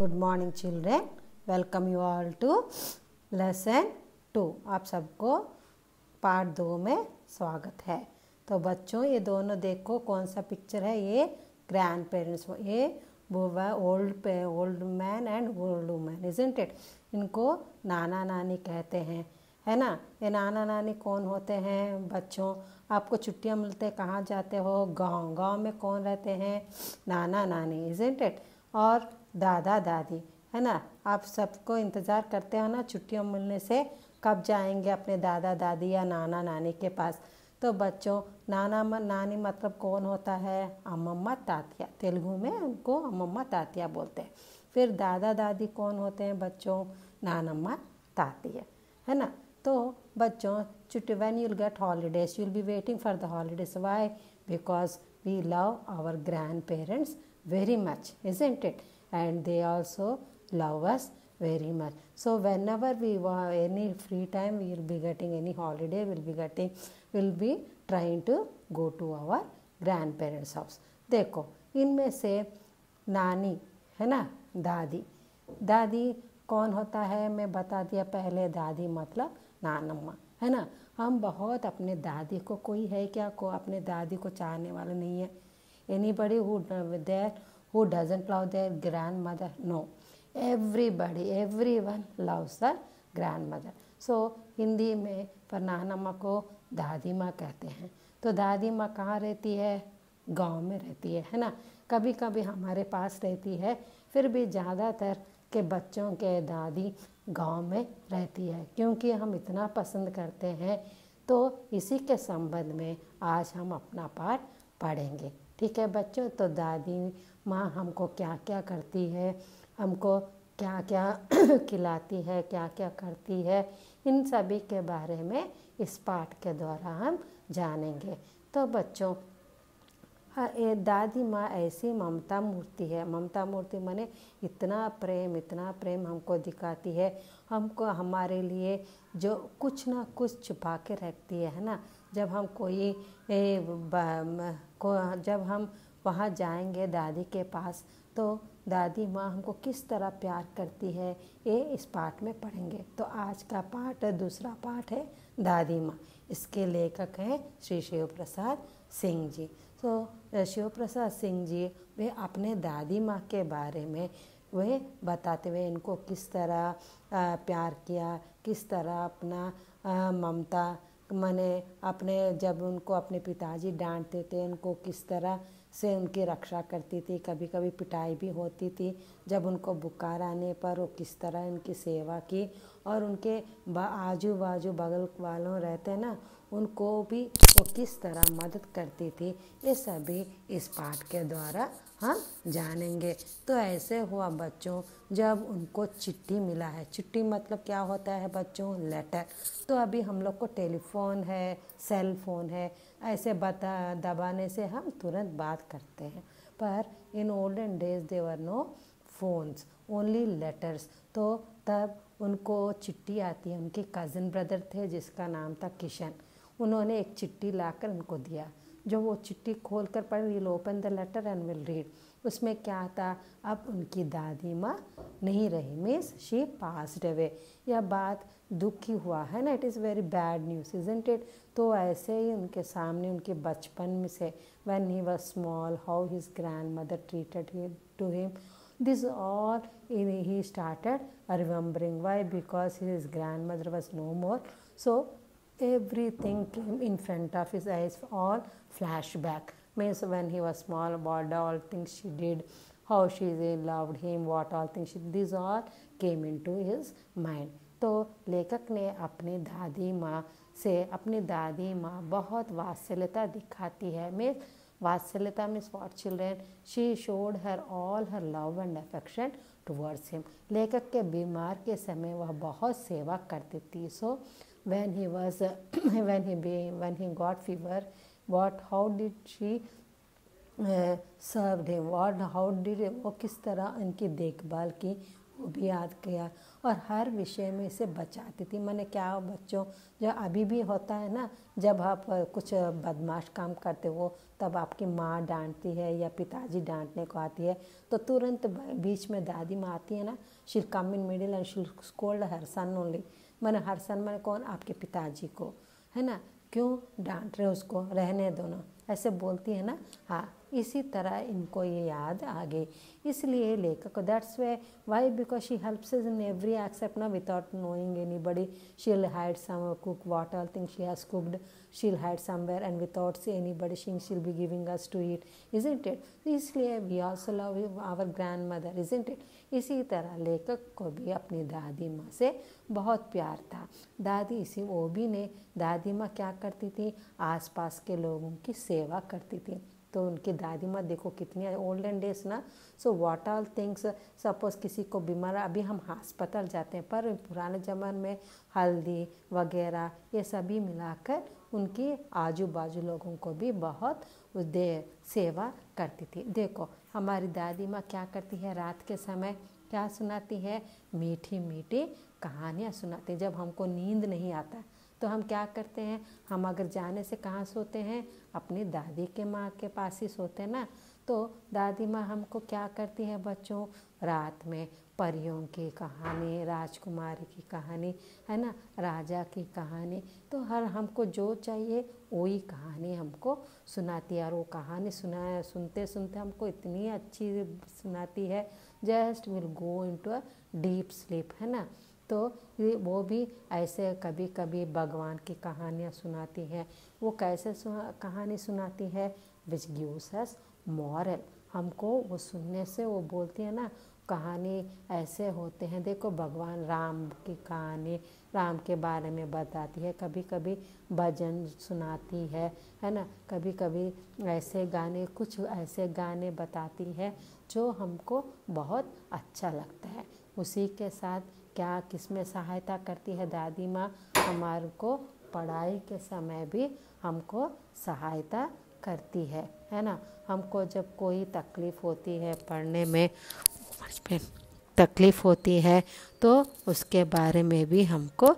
Good morning children welcome you all to lesson two आप सबको part दो में स्वागत है तो बच्चों ये दोनों देखो कौन सा पिक्चर है ये ग्रैंड पेरेंट्स ये वो वह old old man and old woman isn't it इनको नाना नानी कहते हैं है ना ये नाना नानी कौन होते हैं बच्चों आपको छुट्टियाँ मिलते कहाँ जाते हो गांव गांव में कौन रहते हैं नाना नानी इजेंट इट और दादा दादी है ना आप सबको इंतज़ार करते हो ना छुट्टियाँ मिलने से कब जाएंगे अपने दादा दादी या नाना नानी के पास तो बच्चों नाना म, नानी मतलब कौन होता है अम्मा तातिया तेलुगु में उनको अम्मा तातिया बोलते हैं फिर दादा दादी कौन होते हैं बच्चों नानम्मा तातिया है ना तो बच्चों छुट्टी when you'll get holidays you'll be waiting for the holidays why because we love our grandparents very much is it and they also love us very much. So whenever we have any free time, we will be getting any holiday, we will be getting, we will be trying to go to our grandparents' house. देखो इनमें से नानी है ना दादी दादी कौन होता है मैं बता दिया पहले दादी मतलब नानम्मा है ना हम बहुत अपने दादी को कोई है क्या को अपने दादी को चाहने वाला नहीं है anybody who there who doesn't love their grandmother no everybody everyone loves the grandmother so Hindi में पर नाना माँ को दादी माँ कहते हैं तो दादी माँ कहाँ रहती है गांव में रहती है है ना कभी कभी हमारे पास रहती है फिर भी ज़्यादातर के बच्चों के दादी गांव में रहती है क्योंकि हम इतना पसंद करते हैं तो इसी के संबंध में आज हम अपना पाठ पढ़ेंगे ठीक है बच्चों तो दादी माँ हमको क्या क्या करती है हमको क्या क्या खिलाती है क्या क्या करती है इन सभी के बारे में इस पाठ के द्वारा हम जानेंगे तो बच्चों दादी माँ ऐसी ममता मूर्ति है ममता मूर्ति माने इतना प्रेम इतना प्रेम हमको दिखाती है हमको हमारे लिए जो कुछ ना कुछ छुपा के रखती है ना जब हम कोई ए, ब, को, जब हम वहाँ जाएंगे दादी के पास तो दादी माँ हमको किस तरह प्यार करती है ये इस पाठ में पढ़ेंगे तो आज का पाठ दूसरा पाठ है दादी माँ इसके लेखक हैं श्री शिव प्रसाद सिंह जी तो शिव प्रसाद सिंह जी वे अपने दादी माँ के बारे में वे बताते हुए इनको किस तरह प्यार किया किस तरह अपना ममता मैंने अपने जब उनको अपने पिताजी डांटते थे उनको किस तरह से उनकी रक्षा करती थी कभी कभी पिटाई भी होती थी जब उनको बुखार आने पर वो किस तरह उनकी सेवा की और उनके आजू बाजू बगल वालों रहते ना उनको भी वो किस तरह मदद करती थी ये सभी इस पाठ के द्वारा हम जानेंगे तो ऐसे हुआ बच्चों जब उनको चिट्ठी मिला है चिट्ठी मतलब क्या होता है बच्चों लेटर तो अभी हम लोग को टेलीफोन है सेल फोन है ऐसे बता दबाने से हम तुरंत बात करते हैं पर in olden days there were no phones only letters तो तब उनको चिट्ठी आती है उनके कज़न ब्रदर थे जिसका नाम था किशन उन्होंने एक चिट्ठी लाकर उनको दिया जो वो चिट्ठी खोल कर पढ़ will open the letter and will read उसमें क्या था अब उनकी दादी माँ नहीं रही मीन्स शी पास्ड अवे यह बात दुखी हुआ है ना it is very bad news isn't it तो ऐसे ही उनके सामने उनके बचपन में से when he was small how his grandmother treated to him this all in he started remembering why because his grandmother was no more so everything in front of his eyes all flashback means when he was small what all things she did how she loved him what all things she, these all came into his mind तो लेखक ने अपनी दादी माँ से अपनी दादी माँ बहुत वात्सल्यता दिखाती है मिस वात्सल्यता means for children she showed her all her love and affection towards him लेखक के बीमार के समय वह बहुत सेवा करती थी so when he was when he when he got fever what how did she served him और हाउ डिड वो किस तरह उनकी देखभाल की वो भी याद किया और हर विषय में इसे बचाती थी मैंने क्या बच्चों जो अभी भी होता है ना जब आप कुछ बदमाश काम करते हो तब आपकी माँ डांटती है या पिताजी डांटने को आती है तो तुरंत बीच में दादी माँ आती है ना she'll come in middle and she'll scold her son only मैंने हर सन मैंने कौन आपके पिताजी को है ना क्यों डांट रहे उसको रहने दो ना ऐसे बोलती है ना हाँ इसी तरह इनको ये याद आ गई इसलिए लेखक that's way why because she helps us in every aspect ना without knowing anybody she'll hide some cook what all thing she has cooked she'll hide somewhere and without see anybody शिंग she'll be giving us to eat isn't it इसलिए we also love our grandmother isn't it इसी तरह लेखक को भी अपनी दादी माँ से बहुत प्यार था दादी इसी वो भी ने दादी माँ क्या करती थी आसपास के लोगों की सेवा करती थी तो उनकी दादी माँ देखो कितनी ओल्डन डेज ना so what all things suppose किसी को बीमार अभी हम हॉस्पिटल जाते हैं पर पुराने ज़माने में हल्दी वगैरह ये सभी मिलाकर उनकी आजू बाजू लोगों को भी बहुत दे सेवा करती थी देखो हमारी दादी माँ क्या करती है रात के समय क्या सुनाती है मीठी मीठी कहानियाँ सुनाती जब हमको नींद नहीं आता तो हम क्या करते हैं हम अगर जाने से कहाँ सोते हैं अपनी दादी के माँ के पास ही सोते हैं ना तो दादी माँ हमको क्या करती है बच्चों रात में परियों की कहानी राजकुमारी की कहानी है ना राजा की कहानी तो हर हमको जो चाहिए वही कहानी हमको सुनाती है और वो कहानी सुना सुनते सुनते हमको इतनी अच्छी सुनाती है just will go into a deep sleep है ना तो वो भी ऐसे कभी कभी भगवान की कहानियाँ सुनाती है वो कैसे सुना, कहानी सुनाती है विच गिवस अस मॉरल हमको वो सुनने से वो बोलती है ना कहानी ऐसे होते हैं देखो भगवान राम की कहानी राम के बारे में बताती है कभी कभी भजन सुनाती है है ना कभी कभी ऐसे गाने कुछ ऐसे गाने बताती है जो हमको बहुत अच्छा लगता है उसी के साथ क्या किस में सहायता करती है दादी माँ हमारे को पढ़ाई के समय भी हमको सहायता करती है है ना हमको जब कोई तकलीफ़ होती है पढ़ने में तकलीफ़ होती है तो उसके बारे में भी हमको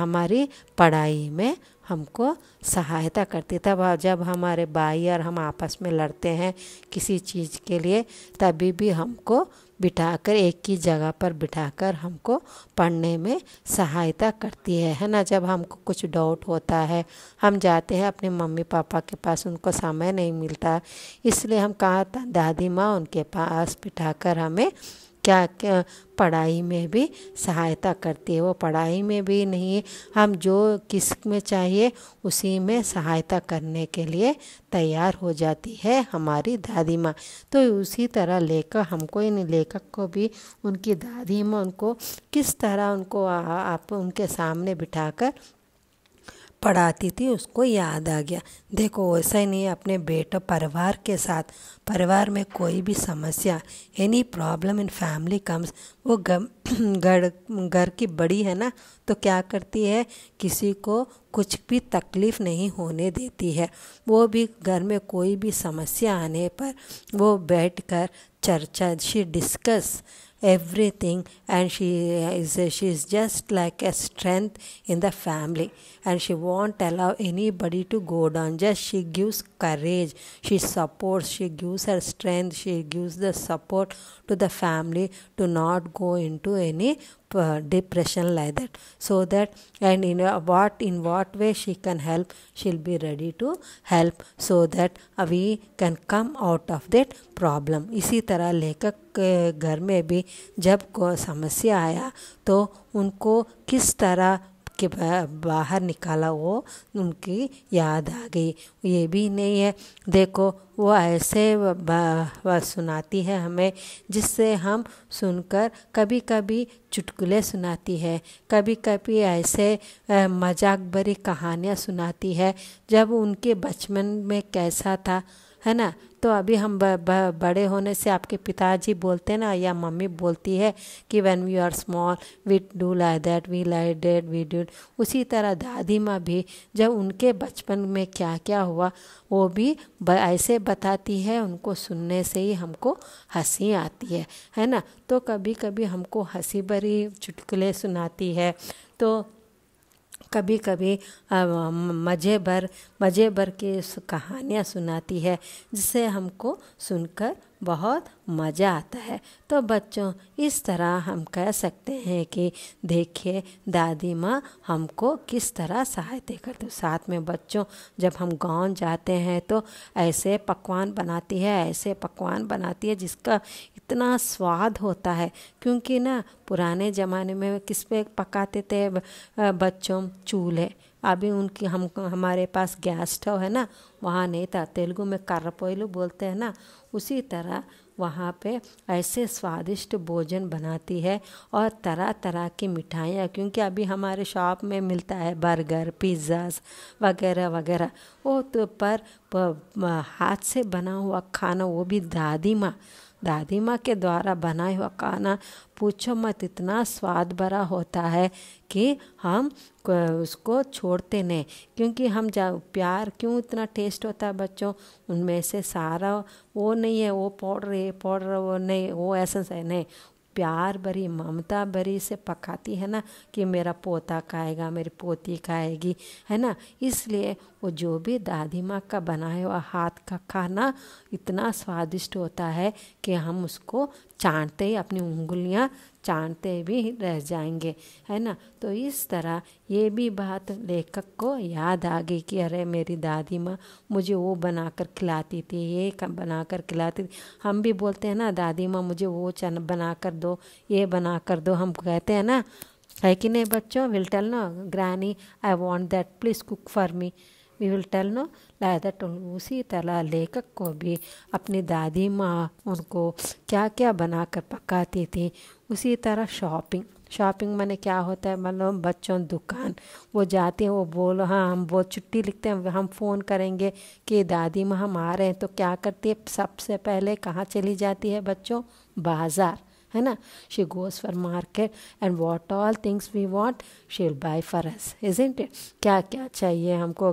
हमारी पढ़ाई में हमको सहायता करती तब हाँ, जब हमारे भाई और हम आपस में लड़ते हैं किसी चीज़ के लिए तभी भी हमको बिठाकर एक ही जगह पर बिठाकर हमको पढ़ने में सहायता करती है है ना जब हमको कुछ डाउट होता है हम जाते हैं अपने मम्मी पापा के पास उनको समय नहीं मिलता इसलिए हम था दादी माँ उनके पास बिठाकर हमें क्या क्या पढ़ाई में भी सहायता करती है वो पढ़ाई में भी नहीं हम जो किस में चाहिए उसी में सहायता करने के लिए तैयार हो जाती है हमारी दादी माँ तो उसी तरह लेखक हमको इन लेखक को भी उनकी दादी माँ उनको किस तरह उनको आ, आप उनके सामने बिठाकर पढ़ाती थी उसको याद आ गया देखो ऐसा ही नहीं अपने बेटा परिवार के साथ परिवार में कोई भी समस्या any problem in family comes वो घर घर की बड़ी है ना तो क्या करती है किसी को कुछ भी तकलीफ़ नहीं होने देती है वो भी घर में कोई भी समस्या आने पर वो बैठकर चर्चा she discuss everything and she is she is just like a strength in the family and she won't allow anybody to go down just she gives courage she supports she gives her strength she gives the support to the family to not go into any depression like that so that and in a, what in what way she can help she'll be ready to help so that we can come out of that problem इसी तरह लेखक के घर में भी जब को समस्या आया तो उनको किस तरह के बाहर निकाला वो उनकी याद आ गई ये भी नहीं है देखो वो ऐसे सुनाती है हमें जिससे हम सुनकर कभी कभी चुटकुले सुनाती है कभी कभी ऐसे मजाक भरी कहानियाँ सुनाती है जब उनके बचपन में कैसा था है ना तो अभी हम ब, ब, बड़े होने से आपके पिताजी बोलते हैं ना या मम्मी बोलती है कि when we are small we do like that we like that we do उसी तरह दादी माँ भी जब उनके बचपन में क्या क्या हुआ वो भी ब, ऐसे बताती है उनको सुनने से ही हमको हंसी आती है है ना तो कभी कभी हमको हंसी भरी चुटकुले सुनाती है तो कभी कभी मज़े भर मज़े भर की कहानियाँ सुनाती है जिसे हमको सुनकर बहुत मज़ा आता है तो बच्चों इस तरह हम कह सकते हैं कि देखिए दादी माँ हमको किस तरह सहायता करती साथ में बच्चों जब हम गांव जाते हैं तो ऐसे पकवान बनाती है ऐसे पकवान बनाती है जिसका इतना स्वाद होता है क्योंकि ना पुराने ज़माने में किस पे पकाते थे बच्चों चूल्हे अभी उनकी हम हमारे पास गैस स्टोव है ना वहाँ नहीं था तेलुगु में कर्रपोयलू बोलते हैं ना उसी तरह वहाँ पे ऐसे स्वादिष्ट भोजन बनाती है और तरह तरह की मिठाइयाँ क्योंकि अभी हमारे शॉप में मिलता है बर्गर पिज्ज़ा वगैरह वगैरह वो तो पर हाथ से बना हुआ खाना वो भी दादी माँ दादी माँ के द्वारा बनाया हुआ खाना पूछो मत इतना स्वाद भरा होता है कि हम उसको छोड़ते नहीं क्योंकि हम जा प्यार क्यों इतना टेस्ट होता है बच्चों उनमें से सारा वो नहीं है वो पाउडर ये पाउडर वो नहीं वो ऐसा है नहीं प्यार भरी ममता भरी से पकाती है ना कि मेरा पोता खाएगा मेरी पोती खाएगी है ना इसलिए वो जो भी दादी माँ का बनाया हुआ हाथ का खाना इतना स्वादिष्ट होता है कि हम उसको चाटते ही अपनी उंगलियाँ चाटते भी रह जाएंगे है ना तो इस तरह ये भी बात लेखक को याद आ गई कि अरे मेरी दादी माँ मुझे वो बना कर खिलाती थी ये बना कर खिलाती थी हम भी बोलते हैं ना दादी माँ मुझे वो चन बना कर दो ये बना कर दो हम कहते हैं ना है कि नहीं बच्चों विल टेल ना granny I want that please cook for me we will tell no लायदा उसी तला लेखक को भी अपनी दादी माँ उनको क्या क्या बना कर पकाती थी उसी तरह शॉपिंग शॉपिंग मैंने क्या होता है मतलब बच्चों दुकान वो जाते हैं वो बोलो हाँ हम वो छुट्टी लिखते हैं हम फ़ोन करेंगे कि दादी माँ हम आ रहे हैं तो क्या करती है सबसे पहले कहाँ चली जाती है बच्चों बाज़ार है ना she goes for market and what all things we want she buy for us is it क्या क्या चाहिए हमको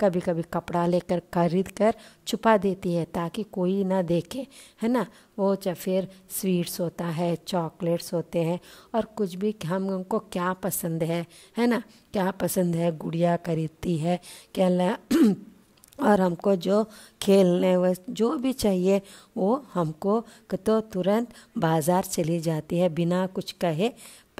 कभी कभी कपड़ा लेकर खरीद कर छुपा देती है ताकि कोई ना देखे है ना वो चाहे फिर स्वीट्स होता है चॉकलेट्स होते हैं और कुछ भी हम उनको क्या पसंद है है ना क्या पसंद है गुड़िया खरीदती है क्या और हमको जो खेलने व जो भी चाहिए वो हमको तो तुरंत बाज़ार चली जाती है बिना कुछ कहे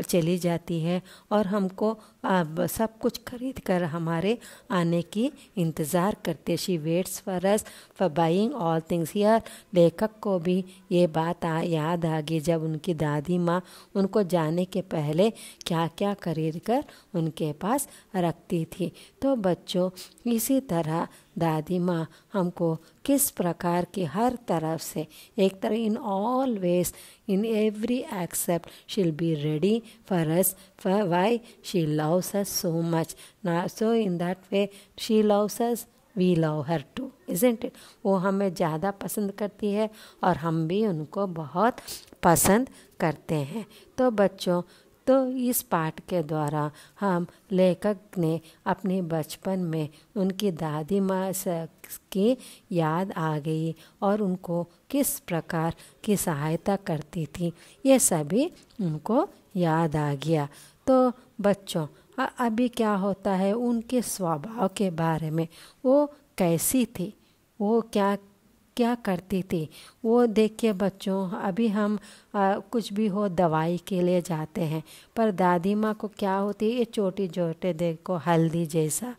चली जाती है और हमको अब सब कुछ खरीद कर हमारे आने की इंतज़ार करते she waits for us for buying all things here लेखक को भी ये बात आ, याद आ गई जब उनकी दादी माँ उनको जाने के पहले क्या क्या खरीद कर उनके पास रखती थी तो बच्चों इसी तरह दादी माँ हमको किस प्रकार की हर तरफ से एक तरह in all ways in every aspect she'll be ready for us for why she love loves us so much. Now, so in that way, she loves us, we love her too isn't it हमें ज़्यादा पसंद करती है और हम भी उनको बहुत पसंद करते हैं तो बच्चों तो इस पाठ के द्वारा हम लेखक ने अपने बचपन में उनकी दादी माँ की याद आ गई और उनको किस प्रकार की सहायता करती थी ये सभी उनको याद आ गया तो बच्चों अभी क्या होता है उनके स्वभाव के बारे में वो कैसी थी वो क्या क्या करती थी वो देख के बच्चों अभी हम आ, कुछ भी हो दवाई के लिए जाते हैं पर दादी माँ को क्या होती है ये छोटी छोटे देखो हल्दी जैसा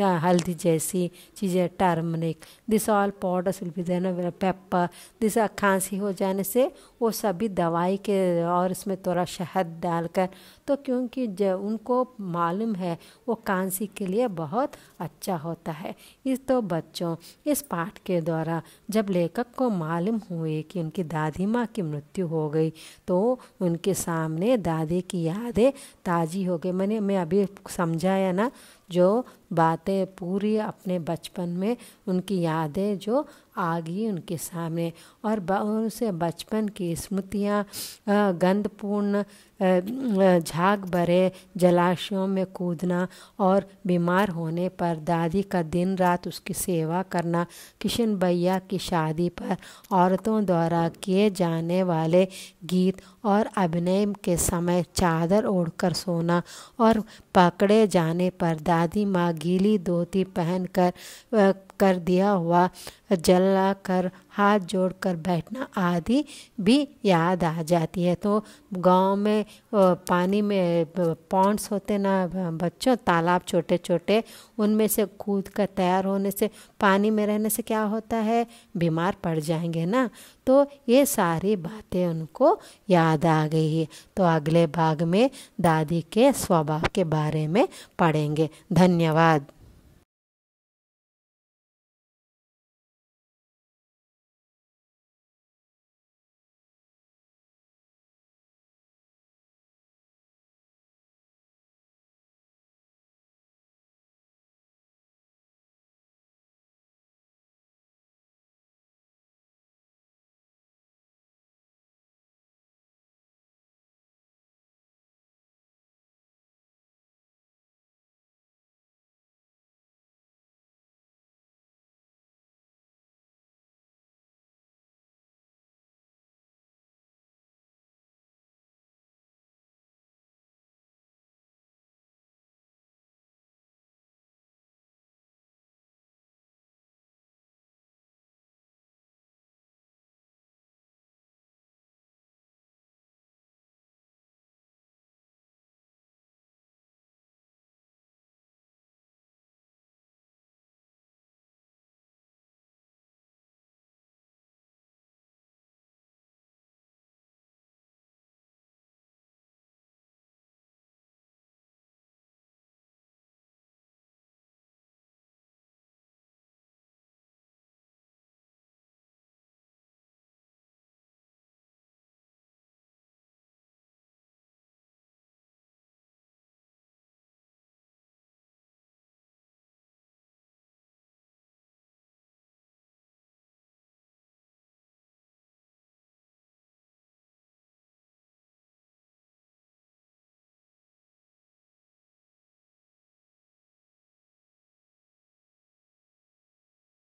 हल्दी जैसी चीज़ें turmeric this all powders will be then pepper this खांसी हो जाने से वो सभी दवाई के और इसमें थोड़ा शहद डालकर तो क्योंकि जब उनको मालूम है वो खांसी के लिए बहुत अच्छा होता है इस तो बच्चों इस पाठ के द्वारा जब लेखक को मालूम हुए कि उनकी दादी माँ की मृत्यु हो गई तो उनके सामने दादी की यादें ताज़ी हो गई मैंने मैं अभी समझाया ना जो बातें पूरी अपने बचपन में उनकी यादें जो आ गई उनके सामने और उनसे बचपन की स्मृतियाँ गंधपूर्ण झाग भरे जलाशयों में कूदना और बीमार होने पर दादी का दिन रात उसकी सेवा करना किशन भैया की शादी पर औरतों द्वारा किए जाने वाले गीत और अभिनय के समय चादर ओढ़कर सोना और पकड़े जाने पर दादी माँ गीली धोती पहनकर कर दिया हुआ जला कर हाथ जोड़कर बैठना आदि भी याद आ जाती है तो गांव में पानी में पॉन्ड्स होते ना बच्चों तालाब छोटे छोटे उनमें से कूद कर तैयार होने से पानी में रहने से क्या होता है बीमार पड़ जाएंगे ना तो ये सारी बातें उनको याद आ गई है तो अगले भाग में दादी के स्वभाव के बारे में पढ़ेंगे धन्यवाद